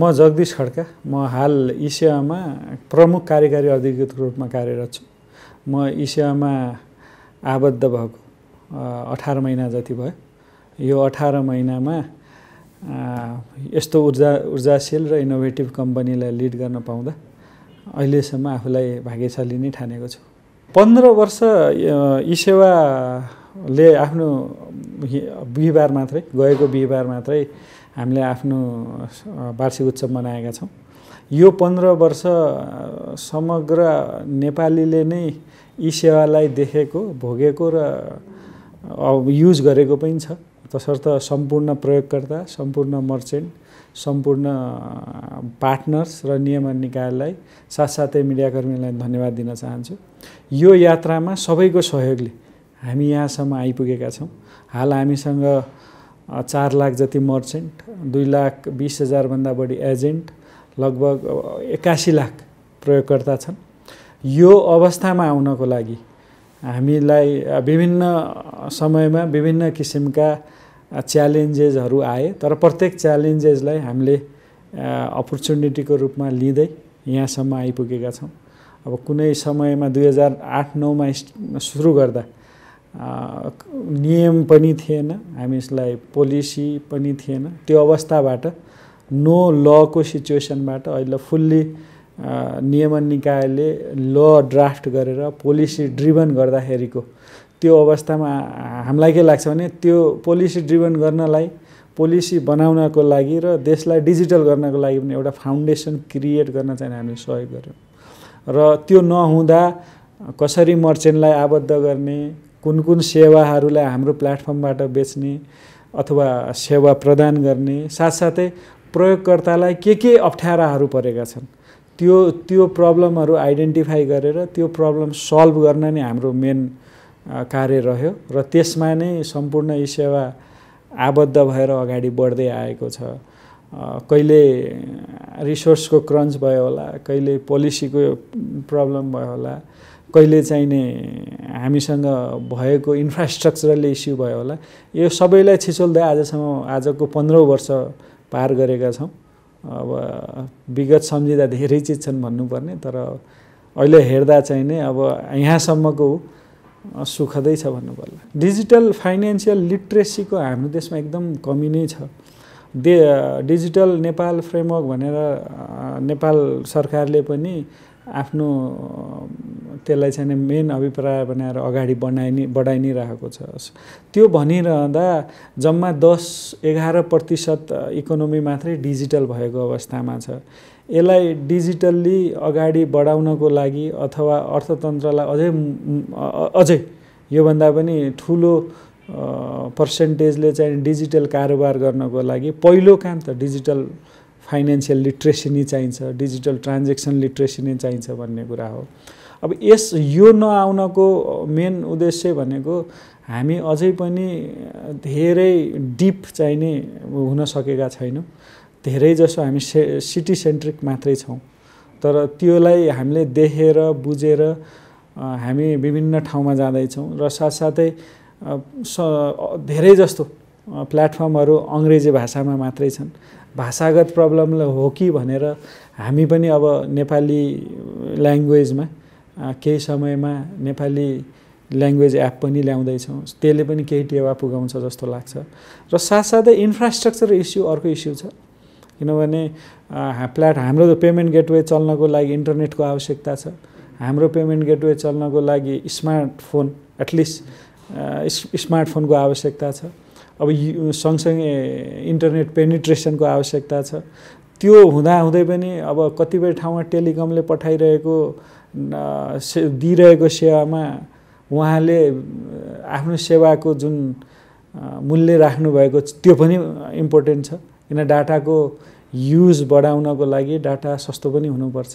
म जगदीश खड्का म हाल इसियामा प्रमुख कार्यकारी अधिकृतको रूपमा कार्यरत छु म इसियामा आबद्ध भएको अठार महिना जति भयो यो अठार महिनामा यस्तो ऊर्जा ऊर्जाशील र इनोभेटिभ कम्पनीलाई लिड गर्न पाउँदा अहिलेसम्म आफूलाई भाग्यशाली नै ठानेको छु पन्ध्र वर्ष इसेवाले आफ्नो बिहिबार मात्रै गएको बिहिबार मात्रै हामीले आफ्नो वार्षिक उत्सव मनाएका छौँ यो पन्ध्र वर्ष समग्र नेपालीले नै यी सेवालाई देखेको भोगेको र युज गरेको पनि छ तसर्थ सम्पूर्ण प्रयोगकर्ता सम्पूर्ण मर्चेन्ट सम्पूर्ण पार्टनर्स र नियमन निकायलाई साथसाथै मिडियाकर्मीलाई धन्यवाद दिन चाहन्छु यो यात्रामा सबैको सहयोगले हामी यहाँसम्म आइपुगेका छौँ हाल हामीसँग चार लाख जति मर्चेन्ट दुई लाख बिस हजारभन्दा बढी एजेन्ट लगभग एक्कासी लाख प्रयोगकर्ता छन् यो अवस्थामा आउनको लागि हामीलाई विभिन्न समयमा विभिन्न किसिमका च्यालेन्जेसहरू आए तर प्रत्येक च्यालेन्जेसलाई हामीले अपर्च्युनिटीको रूपमा लिँदै यहाँसम्म आइपुगेका छौँ अब कुनै समयमा दुई हजार आठ नौमा सुरु गर्दा नियम पनि थिएन हामी यसलाई पोलिसी पनि थिएन त्यो अवस्थाबाट नो लको सिचुएसनबाट अहिले फुल्ली नियमन निकायले ल ड्राफ्ट गरेर पोलिसी ड्रिभन गर्दाखेरिको त्यो अवस्थामा हामीलाई के लाग्छ भने त्यो पोलिसी ड्रिभन गर्नलाई पोलिसी बनाउनको लागि र देशलाई डिजिटल गर्नको लागि पनि एउटा फाउन्डेसन क्रिएट गर्न चाहिँ हामीले सहयोग गऱ्यौँ र त्यो नहुँदा कसरी मर्चेन्टलाई आबद्ध गर्ने कुन कुन सेवाहरूलाई हाम्रो प्लेटफर्मबाट बेच्ने अथवा सेवा प्रदान गर्ने साथसाथै प्रयोगकर्तालाई के के अप्ठ्याराहरू परेका छन् त्यो त्यो प्रब्लमहरू आइडेन्टिफाई गरेर त्यो प्रब्लम सल्भ गर्न नै हाम्रो मेन कार्य रह्यो र त्यसमा नै सम्पूर्ण यी सेवा आबद्ध भएर अगाडि बढ्दै आएको छ कहिले रिसोर्सको क्रन्च भयो होला कहिले पोलिसीको प्रब्लम भयो होला कहिले चाहिने हामीसँग भएको इन्फ्रास्ट्रक्चरल इस्यु भयो होला यो सबैलाई छिचोल्दै आजसम्म आजको पन्ध्रौँ वर्ष पार गरेका छौँ अब विगत सम्झिँदा धेरै चिज छन् भन्नुपर्ने तर अहिले हेर्दा चाहिँ नै अब यहाँसम्मको सुखदै छ भन्नु पर्ला डिजिटल फाइनेन्सियल लिट्रेसीको हाम्रो देशमा एकदम कमी नै छ दे डिजिटल नेपाल फ्रेमवर्क भनेर नेपाल सरकारले पनि आफ्नो त्यसलाई चाहिँ मेन अभिप्राय बनाएर अगाडि बढाइ नै बढाइ नै रहेको छ त्यो भनिरहँदा जम्मा दस एघार प्रतिशत इकोनोमी मात्रै डिजिटल भएको अवस्थामा छ यसलाई डिजिटल्ली अगाडि बढाउनको लागि अथवा अर्थतन्त्रलाई अझै अझै योभन्दा पनि ठुलो पर्सेन्टेजले चाहिँ डिजिटल कारोबार गर्नको लागि पहिलो काम त डिजिटल फाइनेन्सियल लिट्रेसी नै चाहिन्छ डिजिटल ट्रान्जेक्सन लिट्रेसी नै चाहिन्छ भन्ने कुरा हो अब यस यो नआउनको मेन उद्देश्य भनेको हामी अझै पनि धेरै डिप चाहिने हुन सकेका छैनौँ धेरै जसो हामी से सिटी सेन्ट्रिक मात्रै छौँ तर त्योलाई हामीले देखेर बुझेर हामी विभिन्न ठाउँमा जाँदैछौँ र साथसाथै स धेरै जस्तो प्लेटफर्महरू अङ्ग्रेजी भाषामा मात्रै छन् भाषागत प्रब्लमले हो कि भनेर हामी पनि अब नेपाली ल्याङ्ग्वेजमा केही समयमा नेपाली ल्याङ्ग्वेज एप पनि ल्याउँदैछौँ त्यसले पनि केही टेवा पुगाउँछ जस्तो लाग्छ र साथसाथै इन्फ्रास्ट्रक्चर इस्यु अर्को इस्यु छ किनभने प्लाट हाम्रो पेमेन्ट गेटवे चल्नको लागि इन्टरनेटको आवश्यकता छ हाम्रो पेमेन्ट गेटवे चल्नको लागि स्मार्टफोन एटलिस्ट स्मार्टफोनको आवश्यकता छ अब सँगसँगै इन्टरनेट पेनिट्रेसनको आवश्यकता छ त्यो हुँदाहुँदै पनि अब कतिपय ठाउँमा टेलिकमले पठाइरहेको से दिइरहेको सेवामा उहाँले आफ्नो सेवाको जुन मूल्य राख्नुभएको त्यो पनि इम्पोर्टेन्ट छ किन डाटाको युज बढाउनको लागि डाटा सस्तो पनि हुनुपर्छ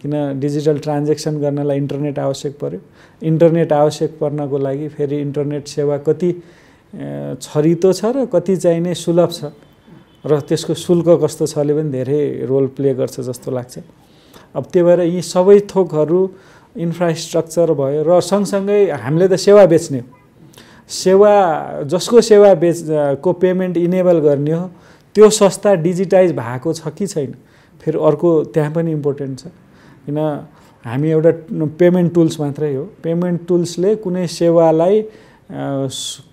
किन डिजिटल ट्रान्जेक्सन गर्नलाई इन्टरनेट आवश्यक पर्यो इन्टरनेट आवश्यक पर्नको लागि फेरि इन्टरनेट सेवा कति छरितो छ र कति चाहिने सुलभ छ र त्यसको शुल्क कस्तो छले पनि धेरै रोल प्ले गर्छ जस्तो लाग्छ अब त्यही भएर यी सबै थोकहरू इन्फ्रास्ट्रक्चर भयो र सँगसँगै हामीले त सेवा बेच्ने हो सेवा जसको सेवा बेच को पेमेन्ट इनेबल गर्ने हो त्यो संस्था डिजिटाइज भएको छ कि छैन फेरि अर्को त्यहाँ पनि इम्पोर्टेन्ट छ किन हामी एउटा पेमेन्ट टुल्स मात्रै हो पेमेन्ट टुल्सले कुनै सेवालाई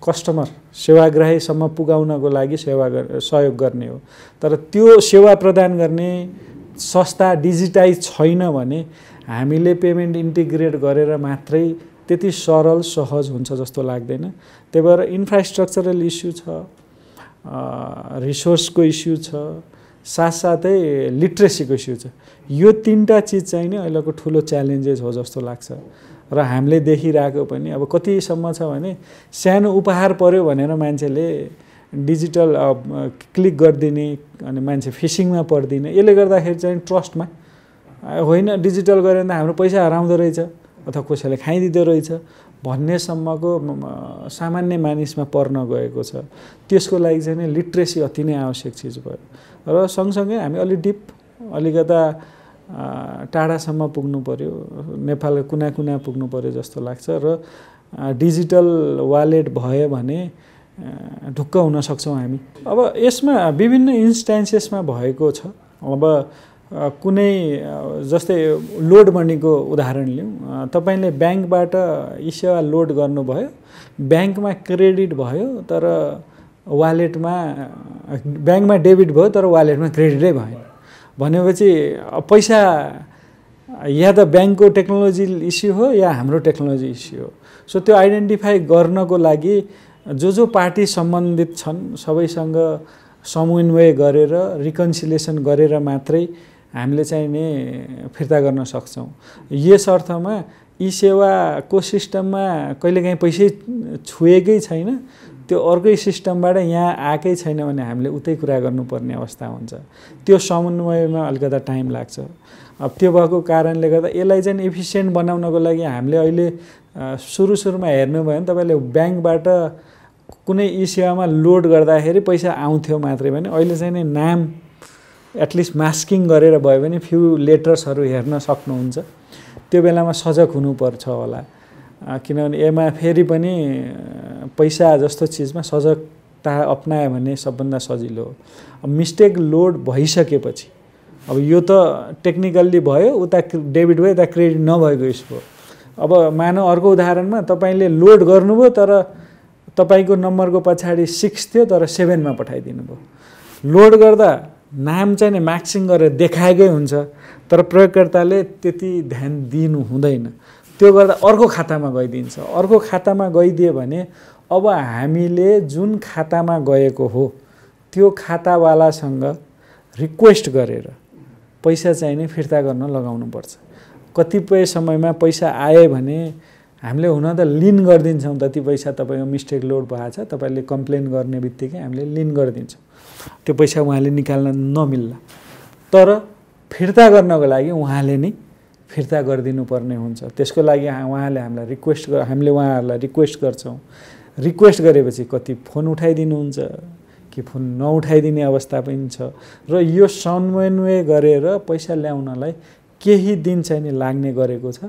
कस्टमर सेवाग्राहीसम्म पुगाउनको लागि सेवा सहयोग गर्ने हो तर त्यो सेवा प्रदान गर्ने सस्ता डिजिटाइज छैन भने हामीले पेमेन्ट इन्टिग्रेट गरेर मात्रै त्यति सरल सहज हुन्छ जस्तो लाग्दैन त्यही भएर इन्फ्रास्ट्रक्चरल इस्यु छ रिसोर्सको इस्यु छ साथसाथै लिट्रेसीको इस्यु छ यो तिनवटा चिज चाहिँ नि अहिलेको ठुलो च्यालेन्जेस हो जस्तो लाग्छ र हामीले देखिरहेको पनि अब कतिसम्म छ भने सानो उपहार पऱ्यो भनेर मान्छेले डिजिटल क्लिक गरिदिने अनि मान्छे फिसिङमा परिदिने यसले गर्दाखेरि चाहिँ ट्रस्टमा होइन डिजिटल गरेर त हाम्रो पैसा हराउँदो रहेछ अथवा कसैले खाइदिँदो रहेछ भन्नेसम्मको सामान्य मानिसमा पर्न गएको छ त्यसको लागि चाहिँ लिट्रेसी अति नै आवश्यक चिज भयो र सँगसँगै हामी अलि डिप अलिकता टाढासम्म पुग्नु पऱ्यो नेपालको कुना कुना पुग्नु पऱ्यो जस्तो लाग्छ र डिजिटल वालेट भयो भने ढुक्क हुन सक्छौँ हामी अब यसमा विभिन्न इन्स्टेन्सेसमा भएको छ अब कुनै जस्तै लोड मनीको उदाहरण लिउँ तपाईँले ब्याङ्कबाट यी सेवा लोड गर्नुभयो ब्याङ्कमा क्रेडिट भयो तर वालेटमा ब्याङ्कमा डेबिट भयो तर वालेटमा क्रेडिटै भएन भनेपछि पैसा या त ब्याङ्कको टेक्नोलोजी इस्यु हो या हाम्रो टेक्नोलोजी इस्यु हो सो त्यो आइडेन्टिफाई गर्नको लागि जो जो पार्टी सम्बन्धित छन् सबैसँग समन्वय गरेर रिकन्सिलेसन गरेर मात्रै हामीले चाहिँ नि फिर्ता गर्न सक्छौँ यस अर्थमा यी सेवाको सिस्टममा कहिलेकाहीँ पैसै छुएकै छैन त्यो अर्कै सिस्टमबाट यहाँ आएकै छैन भने हामीले उतै कुरा गर्नुपर्ने अवस्था हुन्छ त्यो समन्वयमा अलिकता टाइम लाग्छ अब त्यो भएको कारणले गर्दा यसलाई चाहिँ इफिसियन्ट बनाउनको लागि हामीले अहिले सुरु सुरुमा हेर्नुभयो भने तपाईँले ब्याङ्कबाट कुनै ई सेवामा लोड गर्दाखेरि पैसा आउँथ्यो मात्रै भने अहिले चाहिँ नै नाम एटलिस्ट मास्किङ गरेर भयो भने फ्यु लेटर्सहरू हेर्न सक्नुहुन्छ त्यो बेलामा सजग हुनुपर्छ होला किनभने एमा फेरि पनि पैसा जस्तो चिजमा सजगता अप्नायो भने सबभन्दा सजिलो हो अब मिस्टेक लोड भइसकेपछि अब यो त टेक्निकल्ली भयो उता डेबिट भयो उता क्रेडिट नभएको यसको अब मानव अर्को उदाहरणमा तपाईँले लोड गर्नुभयो तर तपाईँको नम्बरको पछाडि सिक्स थियो तर सेभेनमा पठाइदिनु भयो लोड गर्दा नाम चाहिँ नि म्याक्सिङ गरेर देखाएकै हुन्छ तर प्रयोगकर्ताले त्यति ध्यान दिनु हुँदैन त्यो गर्दा अर्को खातामा गइदिन्छ अर्को खातामा गइदियो भने अब हामीले जुन खातामा गएको हो त्यो खातावालासँग रिक्वेस्ट गरेर पैसा चाहिँ नि फिर्ता गर्न लगाउनुपर्छ कतिपय समयमा पैसा आयो भने हामीले हुन त लिन गरिदिन्छौँ जति पैसा तपाईँको मिस्टेक लोड भएको छ तपाईँले कम्प्लेन गर्ने बित्तिकै हामीले लिन गरिदिन्छौँ त्यो पैसा उहाँले निकाल्न नमिल्ला तर फिर्ता गर्नको लागि उहाँले नै फिर्ता गरिदिनुपर्ने हुन्छ त्यसको लागि उहाँले हामीलाई रिक्वेस्ट हामीले उहाँहरूलाई रिक्वेस्ट गर्छौँ रिक्वेस्ट गरेपछि कति फोन उठाइदिनुहुन्छ कि फोन नउठाइदिने अवस्था पनि छ र यो समन्वय गरेर पैसा ल्याउनलाई केही दिन चाहिँ नि लाग्ने गरेको छ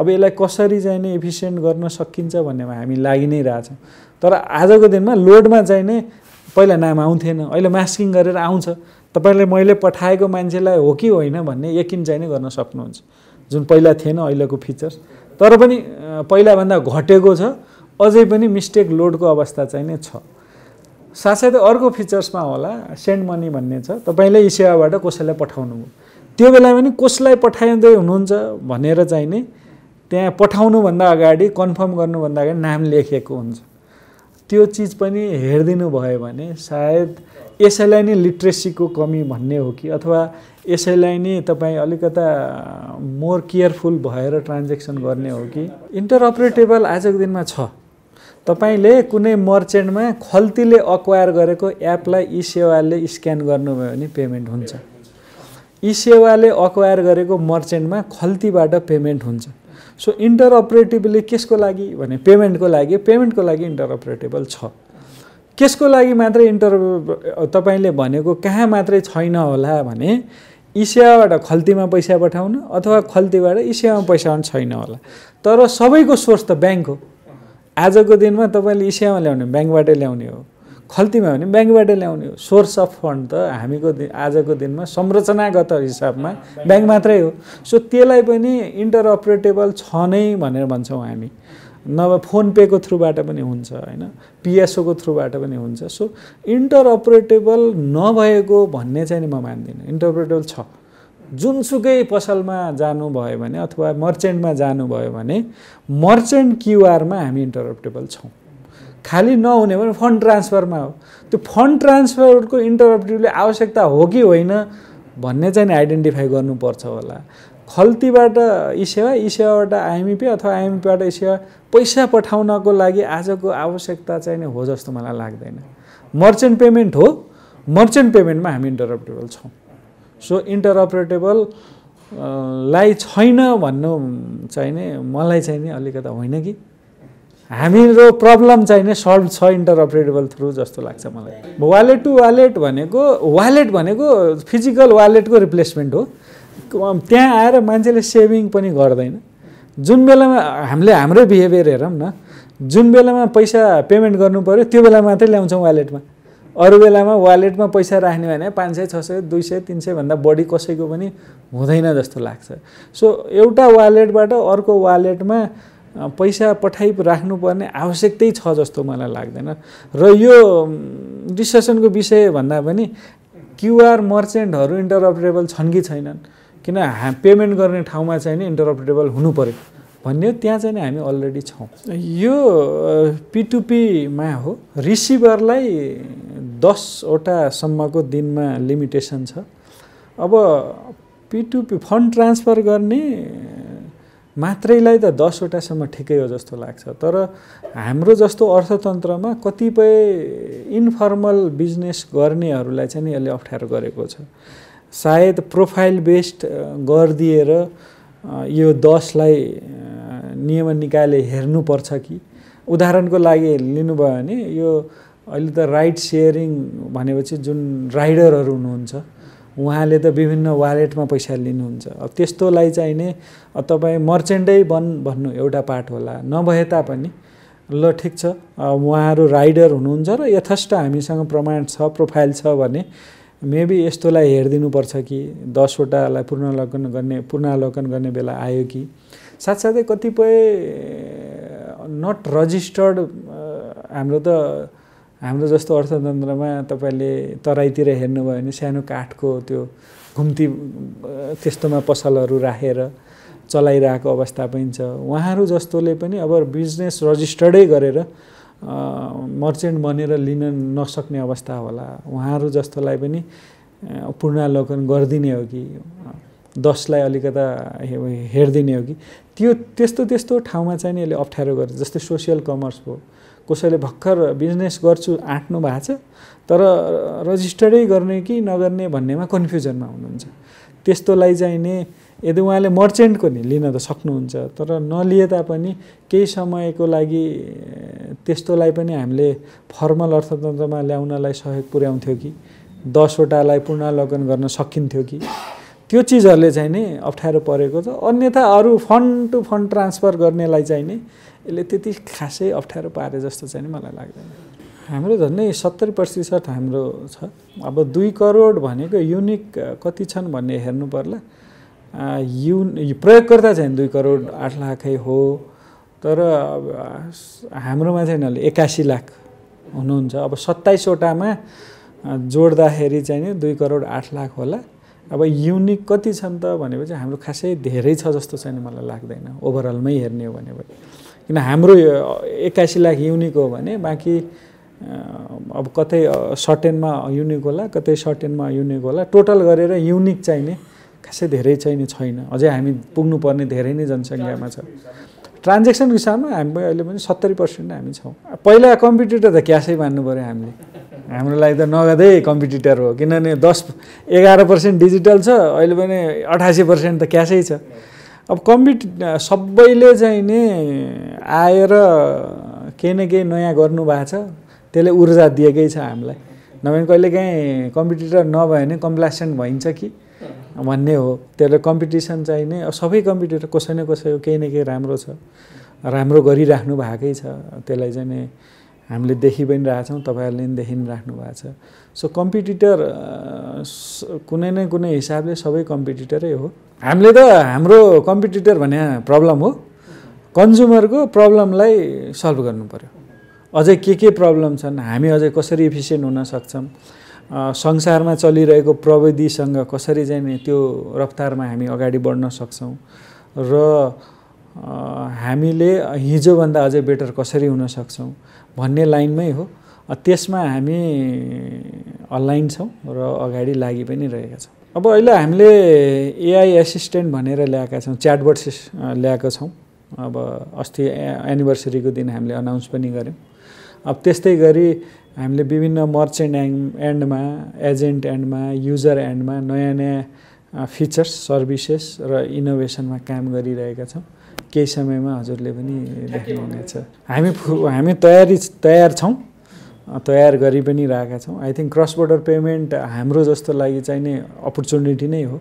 अब यसलाई कसरी चाहिँ नि इफिसियन्ट गर्न सकिन्छ भन्नेमा हामी लागि नै रहेछौँ तर आजको दिनमा लोडमा चाहिँ नै पहिला नाम आउँथेन अहिले मास्किङ गरेर आउँछ तपाईँले मैले पठाएको मान्छेलाई हो कि होइन भन्ने यकिन चाहिँ नै गर्न सक्नुहुन्छ जुन पहिला थिएन अहिलेको फिचर्स तर पनि पहिलाभन्दा घटेको छ अझै पनि मिस्टेक लोडको अवस्था चाहिँ नै छ साथसाथै अर्को फिचर्समा होला सेन्ड मनी भन्ने छ तपाईँले सेवाबाट कसैलाई पठाउनु त्यो बेला पनि कसलाई पठाइँदै हुनुहुन्छ भनेर चाहिँ नि त्यहाँ पठाउनुभन्दा अगाडि कन्फर्म गर्नुभन्दा अगाडि नाम लेखेको हुन्छ त्यो चिज पनि हेरिदिनु भयो भने सायद यसैलाई नै लिट्रेसीको कमी भन्ने हो कि अथवा यसैलाई नै तपाईँ अलिकता मोर केयरफुल भएर ट्रान्जेक्सन गर्ने हो कि इन्टरअपरेटेबल आजको दिनमा छ तपाईँले कुनै मर्चेन्टमा खल्तीले अक्वायर गरेको एपलाई ई सेवाले स्क्यान गर्नुभयो भने पेमेन्ट हुन्छ यी सेवाले अक्वायर गरेको मर्चेन्टमा खल्तीबाट पेमेन्ट हुन्छ सो इन्टरअपरेटिभली केसको लागि भने पेमेन्टको लागि पेमेन्टको लागि इन्टरअपरेटेबल छ केसको लागि मात्रै इन्टर तपाईँले भनेको कहाँ मात्रै छैन होला भने सेवाबाट खल्तीमा पैसा पठाउन अथवा खल्तीबाट सेवामा पैसा आउनु छैन होला तर सबैको सोर्स त ब्याङ्क हो आजको दिनमा तपाईँले सेवामा ल्याउने ब्याङ्कबाटै ल्याउने हो खल्तीमा भने ब्याङ्कबाट ल्याउने हो सोर्स अफ फन्ड त हामीको दिन आजको दिनमा संरचनागत हिसाबमा ब्याङ्क मात्रै हो सो त्यसलाई पनि इन्टरअपरेटेबल छ नै भनेर भन्छौँ हामी नभए फोन पेको थ्रुबाट पनि हुन्छ होइन पिएसओको थ्रुबाट पनि हुन्छ सो इन्टरअपरेटेबल नभएको भन्ने चाहिँ नि म मान्दिनँ इन्टरअपरेटेबल छ जुनसुकै पसलमा जानुभयो भने अथवा मर्चेन्टमा जानुभयो भने मर्चेन्ट क्युआरमा हामी इन्टरअपरेटेबल छौँ खालि नहुने भने फन्ड ट्रान्सफरमा हो त्यो फन्ड ट्रान्सफरको इन्टरप्टिभले आवश्यकता हो कि होइन भन्ने चाहिँ आइडेन्टिफाई गर्नुपर्छ होला खल्तीबाट सेवा यी सेवाबाट आइएमपी अथवा आइएमपीबाट इसेवा पैसा पठाउनको लागि आजको आवश्यकता चाहिँ हो जस्तो मलाई लाग्दैन मर्चेन्ट पेमेन्ट हो मर्चेन्ट पेमेन्टमा हामी इन्टरप्रेटेबल छौँ सो इन्टरअपरेटेबल लाई छैन भन्नु चाहिँ मलाई चाहिँ नि अलिकता होइन कि हाम्रो प्रब्लम चाहिँ नै सल्भ छ इन्टरअपरेटेबल थ्रु जस्तो लाग्छ मलाई वालेट टु वालेट भनेको वालेट भनेको फिजिकल वालेटको रिप्लेसमेन्ट हो त्यहाँ आएर मान्छेले सेभिङ पनि गर्दैन जुन बेलामा हामीले हाम्रै बिहेभियर हेरौँ न जुन बेलामा पैसा पेमेन्ट गर्नु पऱ्यो त्यो बेला मात्रै ल्याउँछौँ वालेटमा अरू बेलामा वालेटमा पैसा राख्ने भने पाँच सय छ सय दुई सय तिन सयभन्दा बढी कसैको पनि हुँदैन जस्तो लाग्छ सो एउटा वालेटबाट अर्को वालेटमा पैसा पठाइ राख्नुपर्ने आवश्यकतै छ जस्तो मलाई लाग्दैन र यो डिस्कसनको विषय भन्दा पनि क्युआर मर्चेन्टहरू इन्टरअपरेबल छन् कि छैनन् किन हा पेमेन्ट गर्ने ठाउँमा चाहिँ नि इन्टरअपरेबल हुनु पऱ्यो भन्ने त्यहाँ चाहिँ हामी अलरेडी छौँ यो पिटुपीमा हो रिसिभरलाई दसवटासम्मको दिनमा लिमिटेसन छ अब पिटुपी फन्ड ट्रान्सफर गर्ने मात्रैलाई त दसवटासम्म ठिकै हो जस्तो लाग्छ तर हाम्रो जस्तो अर्थतन्त्रमा कतिपय इन्फर्मल बिजनेस गर्नेहरूलाई चाहिँ नि यसले अप्ठ्यारो गरेको छ सायद प्रोफाइल बेस्ड गरिदिएर यो दसलाई नियम निकायले हेर्नुपर्छ कि उदाहरणको लागि लिनुभयो भने यो अहिले त राइड सेयरिङ भनेपछि जुन राइडरहरू हुनुहुन्छ उहाँले त विभिन्न वालेटमा पैसा लिनुहुन्छ अब त्यस्तोलाई चाहिने तपाईँ मर्चेन्टै बन भन्नु एउटा पार्ट होला नभए तापनि ल ठिक छ उहाँहरू राइडर हुनुहुन्छ र यथेष्ट हामीसँग प्रमाण छ प्रोफाइल छ भने मेबी यस्तोलाई हेरिदिनुपर्छ कि दसवटालाई पूर्णावलोकन गर्ने पूर्णावलोकन गर्ने बेला आयो कि साथसाथै कतिपय नट रजिस्टर्ड हाम्रो त हाम्रो जस्तो अर्थतन्त्रमा तपाईँले तराईतिर हेर्नुभयो भने सानो काठको त्यो घुम्ती त्यस्तोमा पसलहरू राखेर चलाइरहेको अवस्था पनि छ उहाँहरू जस्तोले पनि अब बिजनेस रजिस्टर्डै गरेर मर्चेन्ट बनेर लिन नसक्ने अवस्था होला उहाँहरू जस्तोलाई पनि पूर्णावलोकन गरिदिने हो कि दसलाई अलिकता हेरिदिने हो कि त्यो त्यस्तो त्यस्तो ठाउँमा चाहिँ नि यसले अप्ठ्यारो गर्छ जस्तै सोसियल कमर्स भयो कसैले भर्खर बिजनेस गर्छु आँट्नु भएको छ तर रजिस्टरै गर्ने कि नगर्ने भन्नेमा कन्फ्युजनमा हुनुहुन्छ त्यस्तोलाई चाहिँ चाहिने यदि उहाँले मर्चेन्टको नि लिन त सक्नुहुन्छ तर नलिए तापनि केही समयको लागि त्यस्तोलाई पनि हामीले फर्मल अर्थतन्त्रमा ल्याउनलाई सहयोग पुर्याउँथ्यो कि दसवटालाई लगन गर्न सकिन्थ्यो कि त्यो चिजहरूले चाहिँ नि अप्ठ्यारो परेको छ अन्यथा अरू फन्ड टु फन्ड ट्रान्सफर गर्नेलाई चाहिँ नि यसले त्यति खासै अप्ठ्यारो पारे जस्तो चाहिँ मलाई लाग्दैन हाम्रो झन्डै सत्तरी प्रतिशत हाम्रो छ अब दुई करोड भनेको युनिक कति छन् भन्ने हेर्नु पर्ला यु प्रयोगकर्ता चाहिँ दुई करोड आठ लाखै हो तर हाम्रोमा चाहिँ अहिले एक्कासी लाख हुनुहुन्छ अब सत्ताइसवटामा जोड्दाखेरि चाहिँ नि दुई करोड आठ लाख होला अब युनिक कति छन् त भनेपछि हाम्रो खासै धेरै छ जस्तो चाहिँ मलाई लाग्दैन ओभरअलमै हेर्ने हो भने किन हाम्रो एक्कासी लाख युनिक हो भने बाँकी अब कतै सर्टेनमा युनिक होला कतै सर्टेनमा युनिक होला टोटल गरेर युनिक चाहिने खासै धेरै चाहिने छैन अझै हामी पुग्नुपर्ने धेरै नै जनसङ्ख्यामा छ ट्रान्जेक्सनको हिसाबमा हामी अहिले पनि सत्तरी पर्सेन्ट हामी छौँ पहिला कम्पिटिटर त क्यासै मान्नु पऱ्यो हामीले हाम्रो लागि त नगदै कम्पिटिटर हो किनभने दस एघार पर्सेन्ट डिजिटल छ अहिले पनि अठासी पर्सेन्ट त क्यासै छ अब कमिट सबैले चाहिँ नि आएर केही न केही नयाँ गर्नुभएको छ त्यसले ऊर्जा दिएकै छ हामीलाई नभए कहिलेकाहीँ कम्पिटिटर नभए भने कम्प्लासेन्ट भइन्छ कि भन्ने हो त्यसले कम्पिटिसन चाहिँ नै सबै कम्पिटिटर कसै न कसै केही न केही राम्रो छ राम्रो गरिराख्नु भएकै छ त्यसलाई चाहिँ नि हामीले देखि पनि रहेछौँ तपाईँहरूले पनि देखि राख्नु भएको छ सो कम्पिटिटर कुनै न कुनै हिसाबले सबै कम्पिटिटरै हो हामीले त हाम्रो कम्पिटिटर भन्ने प्रब्लम हो कन्ज्युमरको प्रब्लमलाई सल्भ गर्नु पऱ्यो अझै के के प्रब्लम छन् हामी अझै कसरी इफिसियन्ट हुन सक्छौँ संसारमा चलिरहेको प्रविधिसँग कसरी चाहिँ त्यो रफ्तारमा हामी अगाडि बढ्न सक्छौँ र हामीले हिजोभन्दा अझै बेटर कसरी हुन सक्छौँ भन्ने लाइनमै हो त्यसमा हामी अनलाइन छौँ र अगाडि लागि पनि रहेका छौँ अब अहिले हामीले एआई एसिस्टेन्ट भनेर ल्याएका छौँ च्याटबट ल्याएको छौँ अब अस्ति एनिभर्सरीको दिन हामीले अनाउन्स पनि गऱ्यौँ अब त्यस्तै गरी हामीले विभिन्न मर्चेन्ट एन्ड एन्डमा एजेन्ट एन्डमा युजर एन्डमा नयाँ नयाँ फिचर्स सर्भिसेस र इनोभेसनमा काम गरिरहेका छौँ केही समयमा हजुरले पनि देख्नुहुनेछ हामी हामी तयारी तयार छौँ तयार गरि पनि रहेका छौँ I think cross border payment हाम्रो जस्तो लागि चाहिने अपर्च्युनिटी नै हो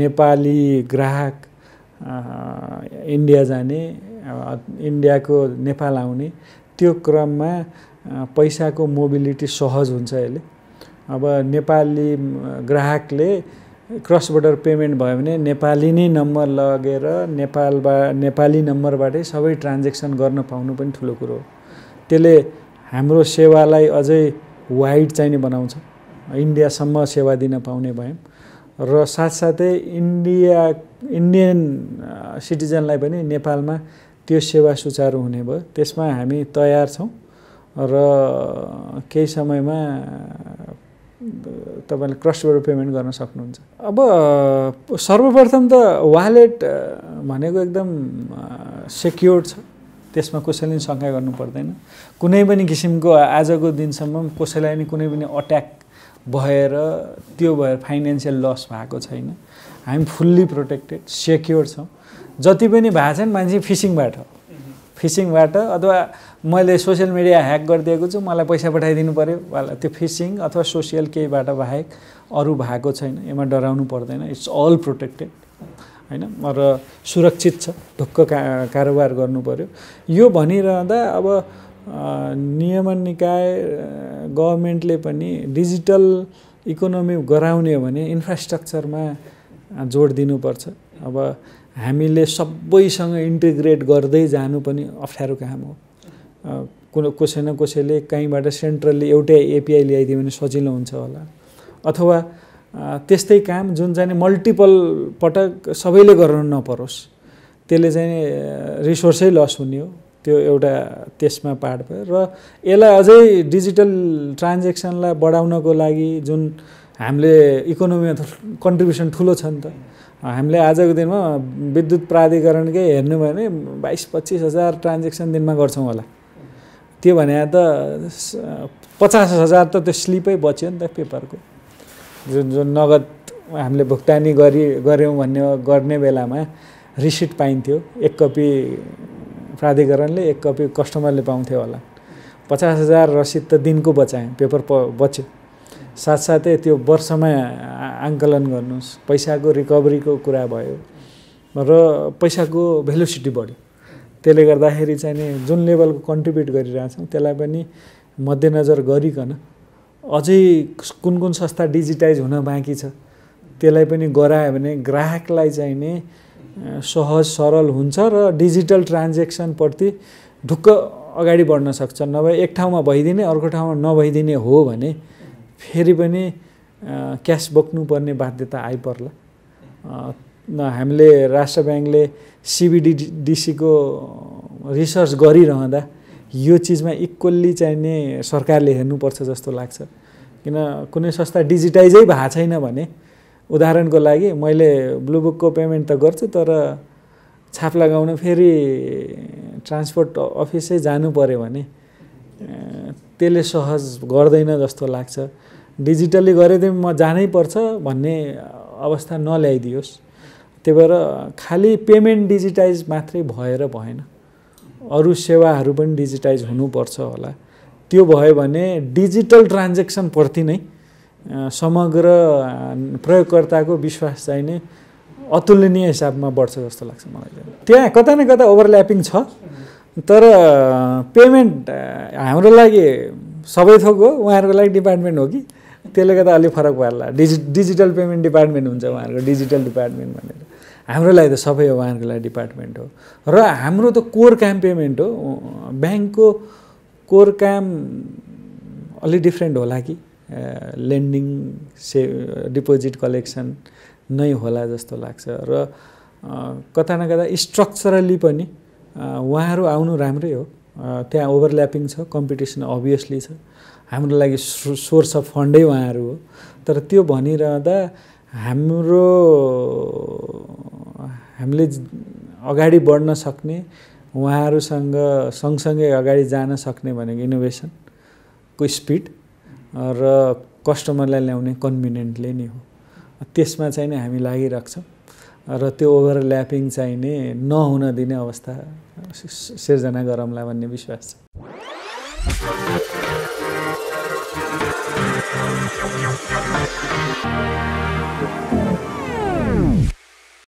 नेपाली ग्राहक इन्डिया जाने इन्डियाको नेपाल आउने त्यो क्रममा पैसाको मोबिलिटी सहज हुन्छ यसले अब नेपाली ग्राहकले क्रस बोर्डर पेमेन्ट भयो भने नेपाली नै नम्बर लगेर नेपालबाट नेपाली नम्बरबाटै सबै ट्रान्जेक्सन गर्न पाउनु पनि ठुलो कुरो हो त्यसले हाम्रो सेवालाई अझै वाइड चाहिने बनाउँछ इन्डियासम्म सेवा दिन पाउने भयौँ र साथसाथै इन्डिया इन्डियन सिटिजनलाई पनि नेपालमा त्यो सेवा सुचारु हुने भयो त्यसमा हामी तयार छौँ र केही समयमा तपाईँले क्रसबाट पेमेन्ट गर्न सक्नुहुन्छ अब सर्वप्रथम त वालेट भनेको एकदम सेक्योर छ त्यसमा कसैले पनि शङ्का गर्नु पर्दैन कुनै पनि किसिमको आजको दिनसम्म कसैलाई पनि कुनै पनि अट्याक भएर त्यो भएर फाइनेन्सियल लस भएको छैन हामी फुल्ली प्रोटेक्टेड सेक्योर छौँ जति पनि भएको छ मान्छे फिसिङबाट फिसिङबाट अथवा मैले सोसियल मिडिया ह्याक गरिदिएको छु मलाई पैसा पठाइदिनु पऱ्यो वाला त्यो फिसिङ अथवा सोसियल केहीबाट बाहेक अरू भएको छैन यसमा डराउनु पर्दैन इट्स अल प्रोटेक्टेड होइन र सुरक्षित छ ढुक्क का कारोबार गर्नु पऱ्यो यो भनिरहँदा अब नियमन निकाय गभर्मेन्टले पनि डिजिटल इकोनोमी गराउने हो भने इन्फ्रास्ट्रक्चरमा जोड दिनुपर्छ अब हामीले सबैसँग इन्टिग्रेट गर्दै जानु पनि अप्ठ्यारो काम हो कुन कसै न कसैले कहीँबाट सेन्ट्रलले एउटै एपिआई ल्याइदियो भने सजिलो हुन्छ होला अथवा त्यस्तै काम जुन चाहिँ मल्टिपल पटक सबैले गर्न नपरोस् त्यसले चाहिँ रिसोर्सै लस हुने हो त्यो एउटा त्यसमा पार्ट भयो र यसलाई अझै डिजिटल ट्रान्जेक्सनलाई बढाउनको लागि जुन हामीले इकोनोमीमा कन्ट्रिब्युसन ठुलो छ नि त हामीले आजको दिनमा विद्युत प्राधिकरणकै हेर्नुभयो भने बाइस पच्चिस हजार ट्रान्जेक्सन दिनमा गर्छौँ होला त्यो भने त पचास हजार त त्यो स्लिपै बच्यो नि त पेपरको जुन जुन नगद हामीले भुक्तानी गरी गऱ्यौँ भन्ने गर्ने बेलामा रिसिट पाइन्थ्यो एक कपी प्राधिकरणले एक कपी कस्टमरले पाउँथ्यो होला पचास हजार रसिद त दिनको बचाएँ पेपर प बच्यो साथसाथै त्यो वर्षमा आङ्कलन गर्नुहोस् पैसाको रिकभरीको कुरा भयो र पैसाको भेलोसिटी बढ्यो त्यसले गर्दाखेरि चाहिँ नि जुन लेभलको कन्ट्रिब्युट गरिरहेछौँ त्यसलाई पनि मध्यनजर गरिकन अझै कुन कुन संस्था डिजिटाइज हुन बाँकी छ त्यसलाई पनि गरायो भने ग्राहकलाई चाहिने सहज सरल हुन्छ र डिजिटल ट्रान्जेक्सनप्रति ढुक्क अगाडि बढ्न सक्छ नभए एक ठाउँमा भइदिने अर्को ठाउँमा नभइदिने हो भने फेरि पनि क्यास बोक्नुपर्ने बाध्यता आइपर्ला न हामीले राष्ट्र ब्याङ्कले सिबिडिडिसीको रिसर्च गरिरहँदा यो चिजमा इक्वल्ली चाहिने सरकारले हेर्नुपर्छ जस्तो लाग्छ किन कुनै संस्था डिजिटाइजै भएको छैन भने उदाहरणको लागि मैले ब्लुबुकको पेमेन्ट त गर्छु तर छाप लगाउन फेरि ट्रान्सपोर्ट अफिसै जानु पऱ्यो भने त्यसले सहज गर्दैन जस्तो लाग्छ डिजिटल्ली गरेदेखि म जानै पर्छ भन्ने अवस्था नल्याइदियोस् त्यही भएर खालि पेमेन्ट डिजिटाइज मात्रै भएर भएन अरू सेवाहरू पनि डिजिटाइज हुनुपर्छ होला त्यो भयो भने डिजिटल ट्रान्जेक्सनप्रति नै समग्र प्रयोगकर्ताको विश्वास चाहिँ नै अतुलनीय हिसाबमा बढ्छ जस्तो लाग्छ मलाई त्यहाँ कता न कता ओभरल्यापिङ छ तर पेमेन्ट हाम्रो लागि सबै थोक हो उहाँहरूको लागि डिपार्टमेन्ट हो कि त्यसले गर्दा अलिक फरक पार्ला डिजि डिजिटल पेमेन्ट डिपार्टमेन्ट हुन्छ उहाँहरूको डिजिटल डिपार्टमेन्ट भनेर हाम्रो लागि त सबै हो उहाँहरूको लागि डिपार्टमेन्ट हो र हाम्रो त कोर काम पेमेन्ट हो ब्याङ्कको कोर काम अलि डिफ्रेन्ट होला कि लेन्डिङ से डिपोजिट कलेक्सन नै होला जस्तो लाग्छ र कता न कता स्ट्रक्चरली पनि उहाँहरू आउनु राम्रै हो त्यहाँ ओभरल्यापिङ छ कम्पिटिसन अभियसली छ हाम्रो लागि सोर्स अफ फन्डै उहाँहरू हो तर त्यो भनिरहँदा हाम्रो हामीले अगाडि बढ्न सक्ने उहाँहरूसँग सँगसँगै अगाडि जान सक्ने भनेको इनोभेसनको स्पिड र कस्टमरलाई ल्याउने कन्भिनियन्टले नै हो त्यसमा चाहिँ नै हामी लागिरहेछौँ र त्यो ओभरल्यापिङ चाहिँ चाहिने नहुन दिने अवस्था सिर्जना गरौँला भन्ने विश्वास छ